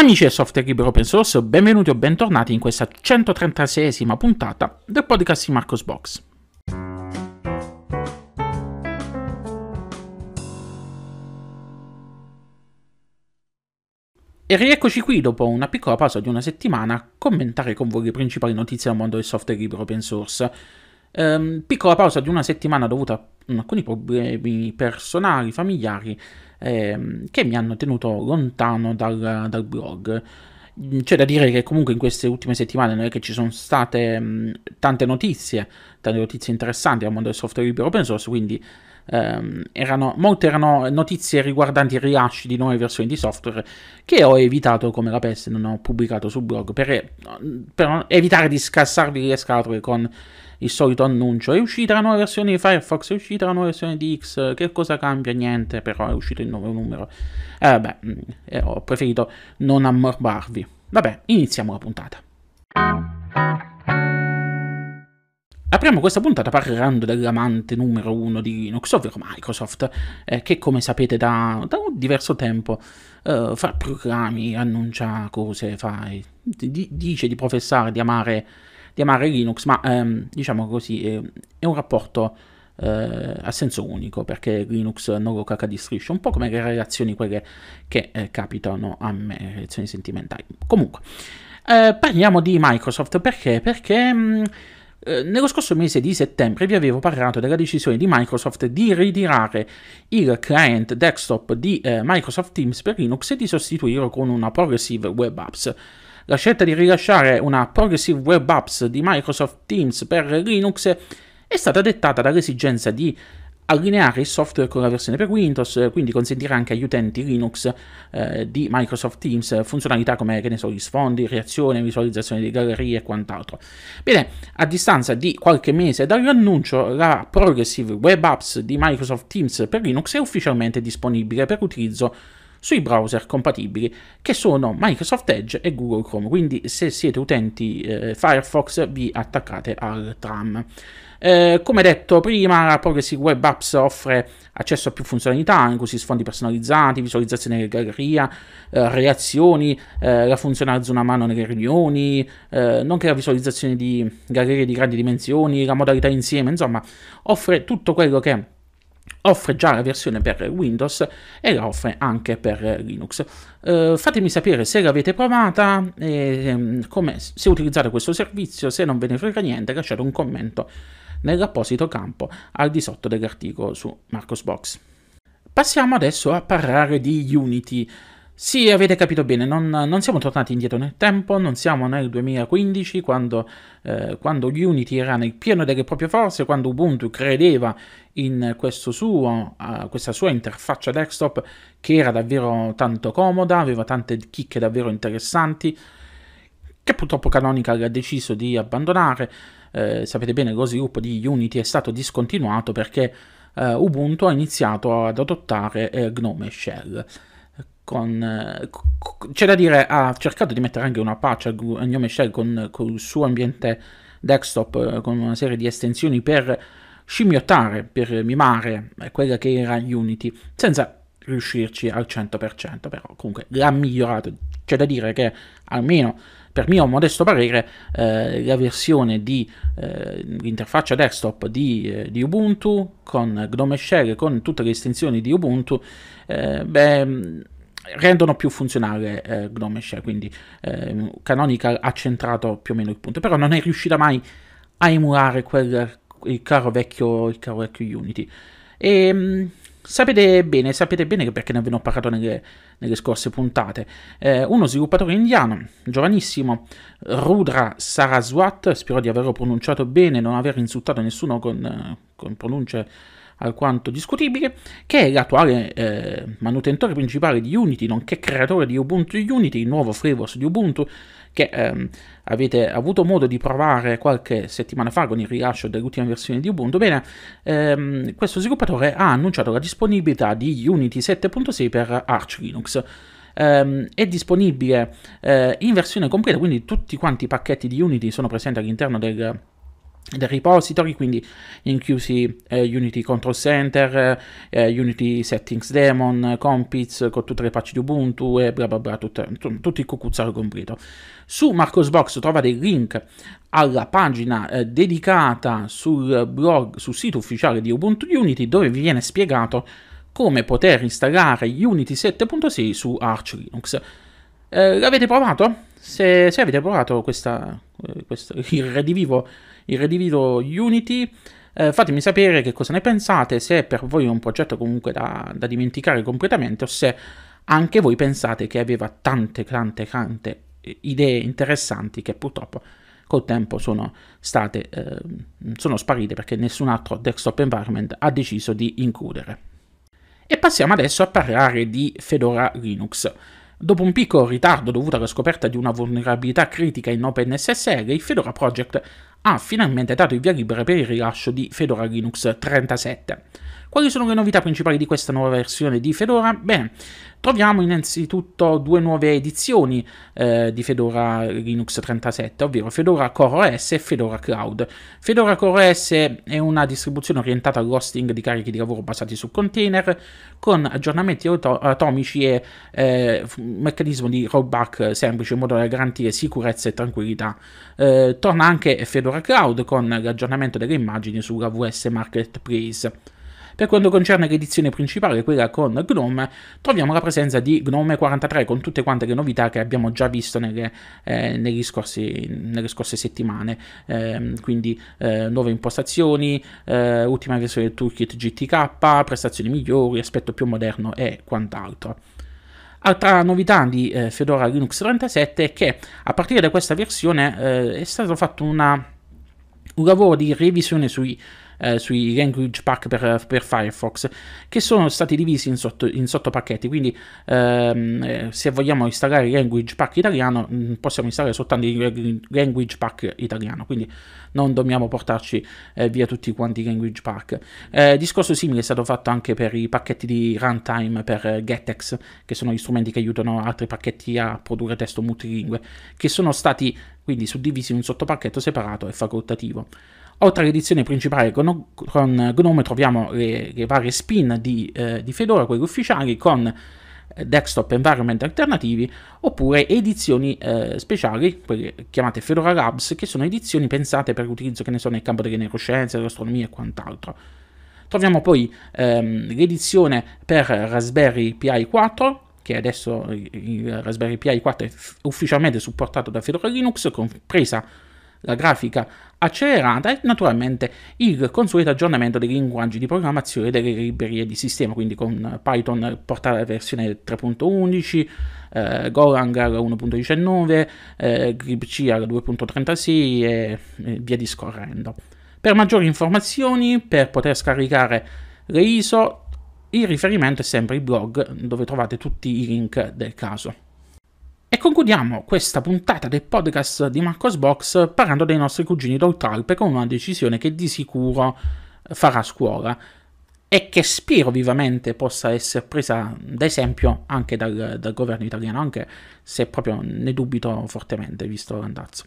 Amici del software libero open source, benvenuti o bentornati in questa 136esima puntata del podcast di Marcos Box. E rieccoci qui dopo una piccola pausa di una settimana a commentare con voi le principali notizie del mondo del software libero open source. Um, piccola pausa di una settimana dovuta a alcuni problemi personali, familiari, ehm, che mi hanno tenuto lontano dal, dal, blog. C'è da dire che comunque in queste ultime settimane non è che ci sono state mh, tante notizie, tante notizie interessanti al mondo del software libero open source, quindi ehm, erano, molte erano notizie riguardanti il rilascio di nuove versioni di software che ho evitato come la peste, non ho pubblicato sul blog per, eh, per evitare di scassarvi le scatole con il solito annuncio. È uscita la nuova versione di Firefox, è uscita la nuova versione di X, che cosa cambia? Niente, però è uscito il nuovo numero. E eh, vabbè, mm, eh, ho preferito non ammorbarvi. Vabbè, iniziamo la puntata. Apriamo questa puntata parlando dell'amante numero uno di Linux, ovvero Microsoft, eh, che come sapete da, da un diverso tempo eh, fa programmi, annuncia cose, fa, di, dice di professare di amare, di amare Linux, ma ehm, diciamo così eh, è un rapporto eh, a senso unico perché Linux non lo di striscio, un po' come le relazioni quelle che eh, capitano a me, relazioni sentimentali. Comunque, eh, parliamo di Microsoft perché? Perché... Mh, mm, eh, nello scorso mese di settembre vi avevo parlato della decisione di Microsoft di ritirare il client desktop di eh, Microsoft Teams per Linux e di sostituirlo con una Progressive Web Apps. La scelta di rilasciare una Progressive Web Apps di Microsoft Teams per Linux è stata dettata dall'esigenza di allineare il software con la versione per Windows, eh, quindi consentire anche agli utenti Linux eh, di Microsoft Teams eh, funzionalità come, che ne so, gli sfondi, reazione, visualizzazione di gallerie e quant'altro. Bene, a distanza di qualche mese dall'annuncio, la Progressive Web Apps di Microsoft Teams per Linux è ufficialmente disponibile per utilizzo sui browser compatibili che sono Microsoft Edge e Google Chrome. Quindi se siete utenti eh, Firefox vi attaccate al tram. Eh, come detto prima, la Progressive Web Apps offre accesso a più funzionalità, inclusi sfondi personalizzati, visualizzazione della galleria, eh, reazioni, eh, la funzione alza una mano nelle riunioni, eh, nonché la visualizzazione di gallerie di grandi dimensioni, la modalità insieme, insomma, offre tutto quello che offre già la versione per Windows e la offre anche per Linux. Eh, fatemi sapere se l'avete provata, e, ehm, come, se utilizzate questo servizio, se non ve ne frega niente lasciate un commento nell'apposito campo al di sotto dell'articolo su Marcosbox. Passiamo adesso a parlare di Unity. Sì, avete capito bene, non, non, siamo tornati indietro nel tempo, non siamo nel 2015 quando, eh, quando, Unity era nel pieno delle proprie forze, quando Ubuntu credeva in suo, uh, questa sua interfaccia desktop che era davvero tanto comoda, aveva tante chicche davvero interessanti, che purtroppo Canonical ha deciso di abbandonare. Eh, sapete bene, lo sviluppo di Unity è stato discontinuato perché eh, Ubuntu ha iniziato ad adottare eh, Gnome Shell con, eh, c'è da dire, ha cercato di mettere anche una patch a Gnome Shell con, con, il suo ambiente desktop, eh, con una serie di estensioni per scimmiottare, per mimare eh, quella che era Unity, senza riuscirci al 100%, però comunque l'ha migliorato. C'è da dire che almeno per mio modesto parere eh, la versione di eh, l'interfaccia desktop di, eh, di, Ubuntu con Gnome Shell, con tutte le estensioni di Ubuntu, beh rendono più funzionale eh, Gnome Shell, quindi eh, Canonical ha centrato più o meno il punto, però non è riuscita mai a emulare quel, il, caro vecchio, il caro vecchio Unity. E, ehm, sapete bene, sapete bene perché ne abbiamo parlato nelle, nelle scorse puntate, eh, uno sviluppatore indiano, giovanissimo, Rudra Saraswat, spero di averlo pronunciato bene, non aver insultato nessuno con, con pronunce alquanto discutibile, che è l'attuale eh, manutentore principale di Unity, nonché creatore di Ubuntu Unity, il nuovo framework di Ubuntu, che ehm, avete avuto modo di provare qualche settimana fa con il rilascio dell'ultima versione di Ubuntu. Bene, ehm, questo sviluppatore ha annunciato la disponibilità di Unity 7.6 per Arch Linux. Um, è disponibile uh, in versione completa, quindi tutti quanti i pacchetti di Unity sono presenti all'interno del, del repository, quindi inclusi eh, Unity Control Center, eh, Unity Settings Daemon, Compiz con tutte le patch di Ubuntu e bla bla bla, tutte, tutto il cucuzzaro completo. Su Marcosbox trovate il link alla pagina eh, dedicata sul blog, sul sito ufficiale di Ubuntu Unity dove vi viene spiegato come poter installare Unity 7.6 su Arch Linux. Eh, l'avete provato? Se, se, avete provato questa, eh, questo, il redivivo il Redivivo Unity. Eh, fatemi sapere che cosa ne pensate, se per voi è un progetto comunque da, da dimenticare completamente o se anche voi pensate che aveva tante, tante, tante eh, idee interessanti che purtroppo col tempo sono state eh, sono sparite perché nessun altro desktop environment ha deciso di includere. E passiamo adesso a parlare di Fedora Linux. Dopo un piccolo ritardo dovuto alla scoperta di una vulnerabilità critica in OpenSSL, il Fedora Project ha finalmente dato il via libera per il rilascio di Fedora Linux 37. Quali sono le novità principali di questa nuova versione di Fedora? Bene, troviamo innanzitutto due nuove edizioni eh, di Fedora Linux 37, ovvero Fedora Core OS e Fedora Cloud. Fedora Core OS è una distribuzione orientata all'hosting di carichi di lavoro basati su container, con aggiornamenti auto- atomici e eh, meccanismo di rollback semplice in modo da garantire sicurezza e tranquillità. Eh, torna anche Fedora Cloud con l'aggiornamento delle immagini sulla VS Marketplace. Per quanto concerne l'edizione principale, quella con Gnome, troviamo la presenza di Gnome 43 con tutte quante le novità che abbiamo già visto nelle, eh, scorsi, nelle scorse settimane, eh, quindi eh, nuove impostazioni, eh, ultima versione del toolkit GTK, prestazioni migliori, aspetto più moderno e quant'altro. Altra novità di eh, Fedora Linux 37 è che a partire da questa versione eh, è stato fatto una, un lavoro di revisione sui eh, sui language pack per, per, Firefox, che sono stati divisi in, sotto, in sottopacchetti. Quindi, ehm, eh, se vogliamo installare il language pack italiano, mm, possiamo installare soltanto il language pack italiano. Quindi, non dobbiamo portarci eh, via tutti quanti i language pack. Eh, discorso simile è stato fatto anche per i pacchetti di runtime per GetEx, che sono gli strumenti che aiutano altri pacchetti a produrre testo multilingue, che sono stati quindi suddivisi in un sottopacchetto separato e facoltativo. Oltre all'edizione principale con, con Gnome troviamo le, le varie spin di, eh, di, Fedora, quelle ufficiali, con eh, desktop environment alternativi, oppure edizioni eh, speciali, quelle chiamate Fedora Labs, che sono edizioni pensate per l'utilizzo che ne so nel campo delle neuroscienze, dell'astronomia e quant'altro. Troviamo poi ehm, l'edizione per Raspberry Pi 4, che adesso il Raspberry Pi 4 è ufficialmente supportato da Fedora Linux, compresa la grafica accelerata e naturalmente il consueto aggiornamento dei linguaggi di programmazione delle librerie di sistema, quindi con Python portata alla versione 3.11, eh, Golang 1.19, eh, GripC 2.36 e, e via discorrendo. Per maggiori informazioni, per poter scaricare le ISO, il riferimento è sempre il blog dove trovate tutti i link del caso. E concludiamo questa puntata del podcast di Marcos Box parlando dei nostri cugini d'Oltralpe con una decisione che di sicuro farà scuola e che spero vivamente possa essere presa d'esempio anche dal, dal governo italiano, anche se proprio ne dubito fortemente visto l'andazzo.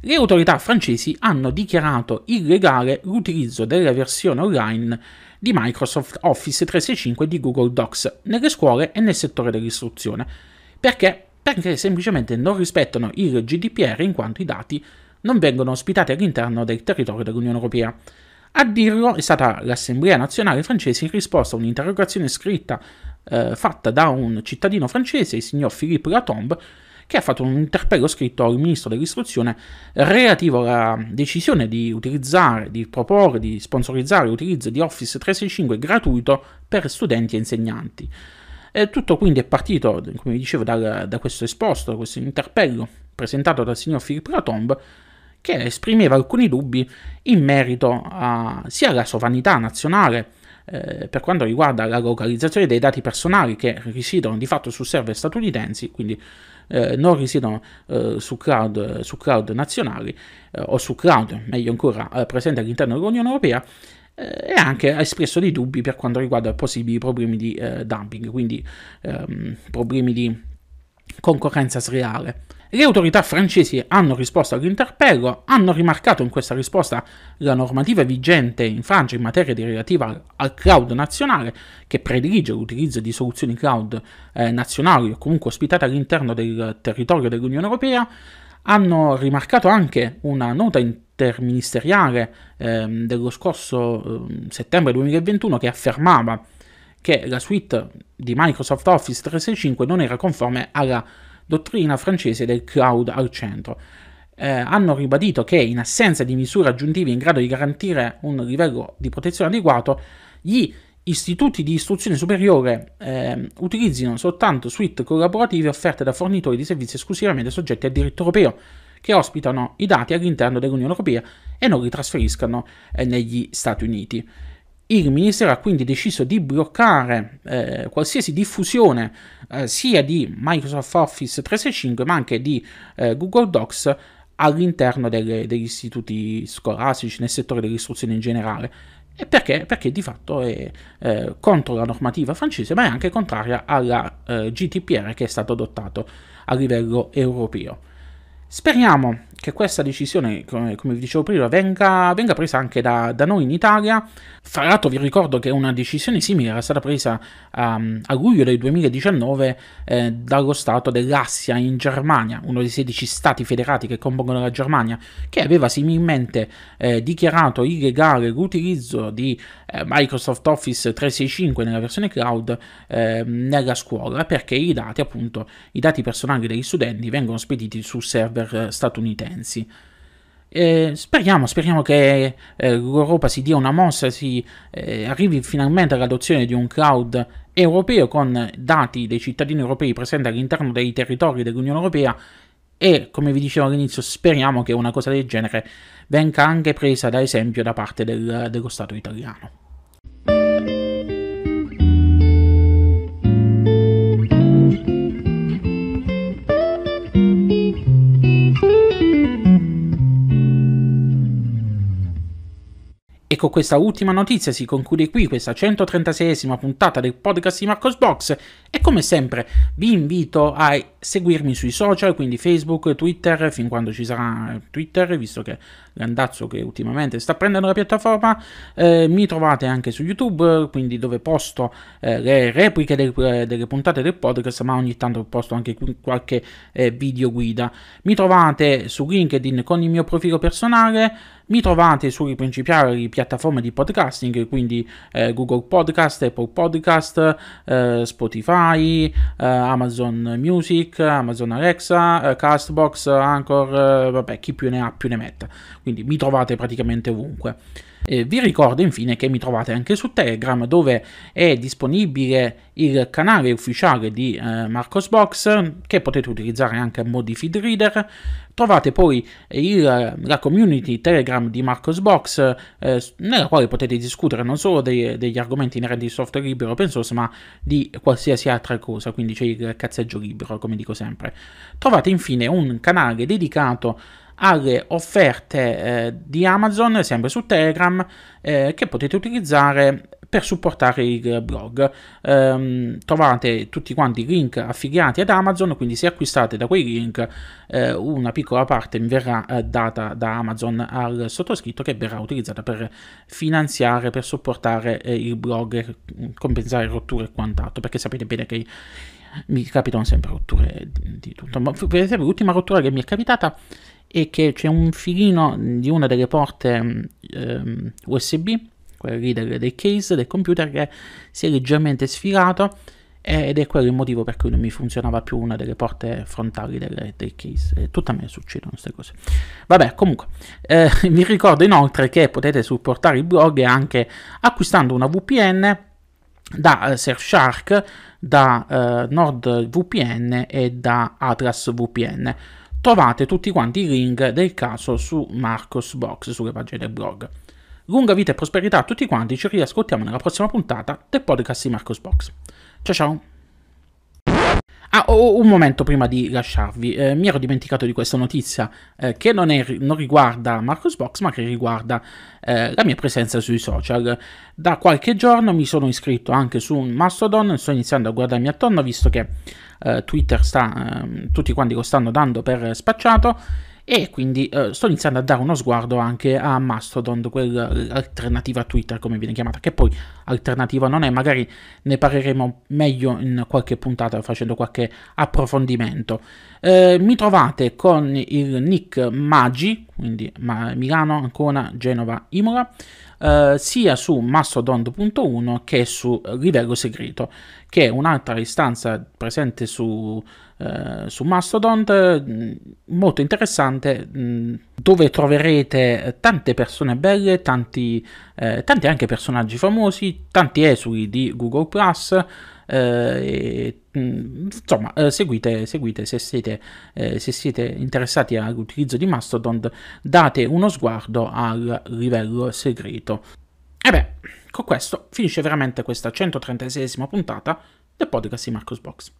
Le autorità francesi hanno dichiarato illegale l'utilizzo della versione online di Microsoft Office 365 di Google Docs nelle scuole e nel settore dell'istruzione, perché perché semplicemente non rispettano il GDPR in quanto i dati non vengono ospitati all'interno del territorio dell'Unione Europea. A dirlo è stata l'Assemblea nazionale francese in risposta a un'interrogazione scritta eh, fatta da un cittadino francese, il signor Philippe Latombe, che ha fatto un interpello scritto al ministro dell'istruzione relativo alla decisione di utilizzare, di proporre, di sponsorizzare l'utilizzo di Office 365 gratuito per studenti e insegnanti. E tutto quindi è partito, come vi dicevo, dal, da questo esposto, da questo interpello presentato dal signor Philippe Latombe, che esprimeva alcuni dubbi in merito a, sia alla sovranità nazionale eh, per quanto riguarda la localizzazione dei dati personali che risiedono di fatto su server statunitensi, quindi eh, non risiedono eh, su, cloud, su, cloud, nazionali eh, o su cloud, meglio ancora, eh, presenti all'interno dell'Unione Europea, eh, e anche ha espresso dei dubbi per quanto riguarda possibili problemi di eh, dumping, quindi ehm, problemi di concorrenza sleale. Le autorità francesi hanno risposto all'interpello, hanno rimarcato in questa risposta la normativa vigente in Francia in materia di relativa al cloud nazionale, che predilige l'utilizzo di soluzioni cloud eh, nazionali o comunque ospitate all'interno del territorio dell'Unione Europea, hanno rimarcato anche una nota interministeriale ehm, dello scorso eh, settembre 2021 che affermava che la suite di Microsoft Office 365 non era conforme alla dottrina francese del cloud al centro. Eh, hanno ribadito che in assenza di misure aggiuntive in grado di garantire un livello di protezione adeguato, gli istituti di istruzione superiore eh, utilizzino soltanto suite collaborative offerte da fornitori di servizi esclusivamente soggetti al diritto europeo che ospitano i dati all'interno dell'Unione Europea e non li trasferiscano eh, negli Stati Uniti. Il Ministero ha quindi deciso di bloccare eh, qualsiasi diffusione eh, sia di Microsoft Office 365 ma anche di eh, Google Docs all'interno delle, degli istituti scolastici, nel settore dell'istruzione in generale. E perché? Perché di fatto è eh, contro la normativa francese, ma è anche contraria alla eh, GDPR che è stato adottato a livello europeo. Speriamo che questa decisione, come vi dicevo prima, venga, venga presa anche da, da, noi in Italia. Fra l'altro vi ricordo che una decisione simile era stata presa um, a luglio del 2019 eh, dallo Stato dell'Assia in Germania, uno dei 16 Stati federati che compongono la Germania, che aveva similmente eh, dichiarato illegale l'utilizzo di eh, Microsoft Office 365 nella versione cloud ehm, nella scuola, perché i dati, appunto, i dati personali degli studenti vengono spediti su server cyber eh, statunitensi. Eh, speriamo, speriamo, che eh, l'Europa si dia una mossa, si eh, arrivi finalmente all'adozione di un cloud europeo con dati dei cittadini europei presenti all'interno dei territori dell'Unione Europea e, come vi dicevo all'inizio, speriamo che una cosa del genere venga anche presa da esempio da parte del, dello Stato italiano. con ecco, questa ultima notizia si conclude qui questa 136esima puntata del podcast di Marcos Box e come sempre vi invito a seguirmi sui social, quindi Facebook, Twitter, fin quando ci sarà Twitter, visto che l'andazzo che ultimamente sta prendendo la piattaforma, eh, mi trovate anche su YouTube, quindi dove posto eh, le repliche del, eh, delle puntate del podcast, ma ogni tanto posto anche qualche eh, video guida. Mi trovate su LinkedIn con il mio profilo personale, mi trovate sulle principali piattaforme di podcasting, quindi eh, Google Podcast, Apple Podcast, eh, Spotify, Spotify, eh, Amazon Music, Amazon Alexa, eh, Castbox, Anchor, eh, vabbè, chi più ne ha più ne metta. Quindi mi trovate praticamente ovunque. Eh, vi ricordo infine che mi trovate anche su Telegram dove è disponibile il canale ufficiale di eh, Marcosbox che potete utilizzare anche a modi feed reader. Trovate poi il, eh, la community Telegram di Marcosbox, eh, nella quale potete discutere non solo dei, degli argomenti inerenti al software libero open source, ma di qualsiasi altra cosa, quindi c'è il cazzeggio libero, come dico sempre. Trovate infine un canale dedicato alle offerte eh, di Amazon, sempre su Telegram, eh, che potete utilizzare per supportare il blog. Ehm, trovate tutti quanti i link affiliati ad Amazon, quindi se acquistate da quei link eh, una piccola parte verrà eh, data da Amazon al sottoscritto che verrà utilizzata per finanziare, per supportare eh, il blog, mm, compensare rotture e quant'altro, perché sapete bene che mi capitano sempre rotture di tutto. Ma per esempio l'ultima rottura che mi è capitata è che c'è un filino di una delle porte mm, ehm, USB quel reader del case del computer che si è leggermente sfilato ed è quello il motivo per cui non mi funzionava più una delle porte frontali del, del case. Tutto a me succedono queste cose. Vabbè, comunque, eh, vi ricordo inoltre che potete supportare il blog anche acquistando una VPN da eh, Surfshark, da eh, NordVPN e da Atlas VPN. Trovate tutti quanti i link del caso su Marcosbox, sulle pagine del blog. Lunga vita e prosperità a tutti quanti, ci riascoltiamo nella prossima puntata del podcast di Marcos Box. Ciao ciao! Ah, oh, un momento prima di lasciarvi, eh, mi ero dimenticato di questa notizia eh, che non, è, non, riguarda Marcos Box ma che riguarda eh, la mia presenza sui social. Da qualche giorno mi sono iscritto anche su Mastodon, sto iniziando a guardarmi attorno visto che eh, Twitter sta, ehm, tutti quanti lo stanno dando per spacciato e quindi eh, sto iniziando a dare uno sguardo anche a Mastodon, quell'alternativa eh, Twitter come viene chiamata, che poi alternativa non è, magari ne parleremo meglio in qualche puntata facendo qualche approfondimento. Eh, mi trovate con il nick Magi, quindi Milano, Ancona, Genova, Imola. Eh, sia su Mastodon.1 che su Livello Segreto, che è un'altra istanza presente su, eh, su Mastodon mm, molto interessante mm, dove troverete tante persone belle, tanti, eh, tanti anche personaggi famosi, tanti esuli di Google Plus eh, e, mm, insomma, eh, seguite, seguite se, siete, eh, se siete interessati all'utilizzo di Mastodon, date uno sguardo al livello segreto. E beh, con questo finisce veramente questa 136esima puntata del podcast di Marcos Box.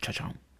Ciao ciao.